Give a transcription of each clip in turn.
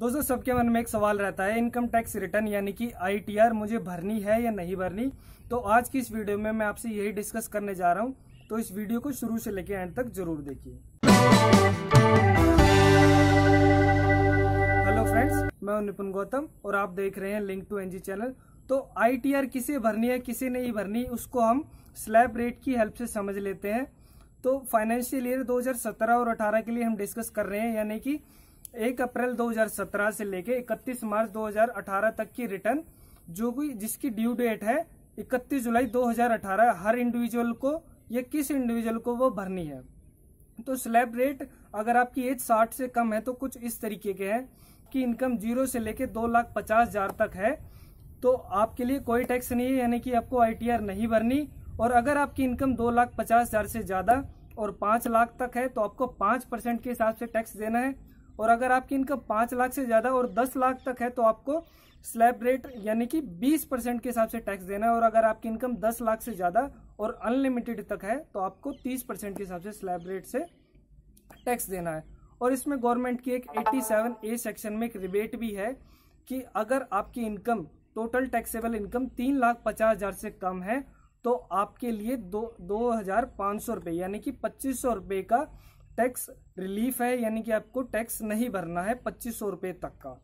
दोस्तों सबके मन में एक सवाल रहता है इनकम टैक्स रिटर्न यानी कि आईटीआर मुझे भरनी है या नहीं भरनी तो आज की इस वीडियो में मैं आपसे यही डिस्कस करने जा रहा हूँ तो इस वीडियो को शुरू से लेकर एंड तक जरूर देखिए हेलो फ्रेंड्स मैं हूं निपुन गौतम और आप देख रहे हैं लिंक टू एनजी चैनल तो आईटीआर किसे भरनी है किसे नहीं भरनी उसको हम स्लैब रेट की हेल्प से समझ लेते हैं तो फाइनेंशियल ईयर 2017 और 18 के लिए हम डिस्कस कर रहे हैं यानी कि एक अप्रैल 2017 से लेके 31 मार्च 2018 तक की रिटर्न जो भी जिसकी ड्यू डेट है 31 जुलाई 2018 हर इंडिविजुअल को या किस इंडिविजुअल को वो भरनी है तो स्लैब रेट अगर आपकी एज 60 से कम है तो कुछ इस तरीके के हैं कि इनकम जीरो से लेके दो लाख पचास हजार तक है तो आपके लिए कोई टैक्स नहीं है यानी कि आपको आई नहीं भरनी और अगर आपकी इनकम दो लाख पचास हजार से ज़्यादा और पांच लाख तक है तो आपको पांच परसेंट के हिसाब से टैक्स देना है और अगर आपकी इनकम पाँच लाख से ज़्यादा और दस लाख तक है तो आपको स्लैब रेट यानी कि बीस परसेंट के हिसाब से टैक्स देना है और अगर आपकी इनकम दस लाख से ज़्यादा और अनलिमिटेड तक है तो आपको तीस परसेंट के हिसाब से स्लैब रेट से टैक्स देना है और इसमें गवर्नमेंट की एक सेवन ए सेक्शन में एक रिबेट भी है कि अगर आपकी इनकम टोटल टैक्सेबल इनकम तीन लाख पचास हज़ार से कम है तो आपके लिए दो दो हज़ार पाँच सौ रुपये यानी कि पच्चीस सौ रुपये का टैक्स रिलीफ है यानी कि आपको टैक्स नहीं भरना है पच्चीस सौ रुपये तक का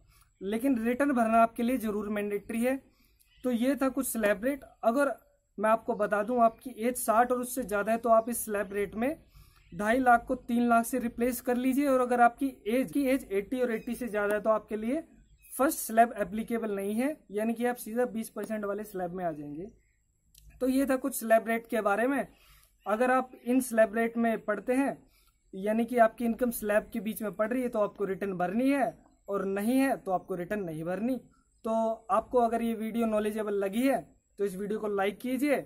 लेकिन रिटर्न भरना आपके लिए ज़रूर मैंडेटरी है तो ये था कुछ स्लैब रेट अगर मैं आपको बता दूं आपकी एज साठ और उससे ज़्यादा है तो आप इस स्लैब रेट में ढाई लाख को तीन लाख से रिप्लेस कर लीजिए और अगर आपकी एज की एज एट्टी और एट्टी से ज़्यादा है तो आपके लिए फर्स्ट स्लैब एप्लीकेबल नहीं है यानी कि आप सीधा बीस परसेंट वाले स्लैब में आ जाएंगे तो ये था कुछ स्लैब रेट के बारे में अगर आप इन स्लैब रेट में पढ़ते हैं यानी कि आपकी इनकम स्लैब के बीच में पड़ रही है तो आपको रिटर्न भरनी है और नहीं है तो आपको रिटर्न नहीं भरनी तो आपको अगर ये वीडियो नॉलेजेबल लगी है तो इस वीडियो को लाइक कीजिए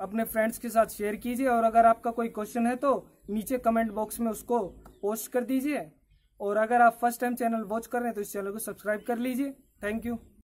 अपने फ्रेंड्स के साथ शेयर कीजिए और अगर आपका कोई क्वेश्चन है तो नीचे कमेंट बॉक्स में उसको पोस्ट कर दीजिए और अगर आप फर्स्ट टाइम चैनल वॉच कर रहे हैं तो इस चैनल को सब्सक्राइब कर लीजिए थैंक यू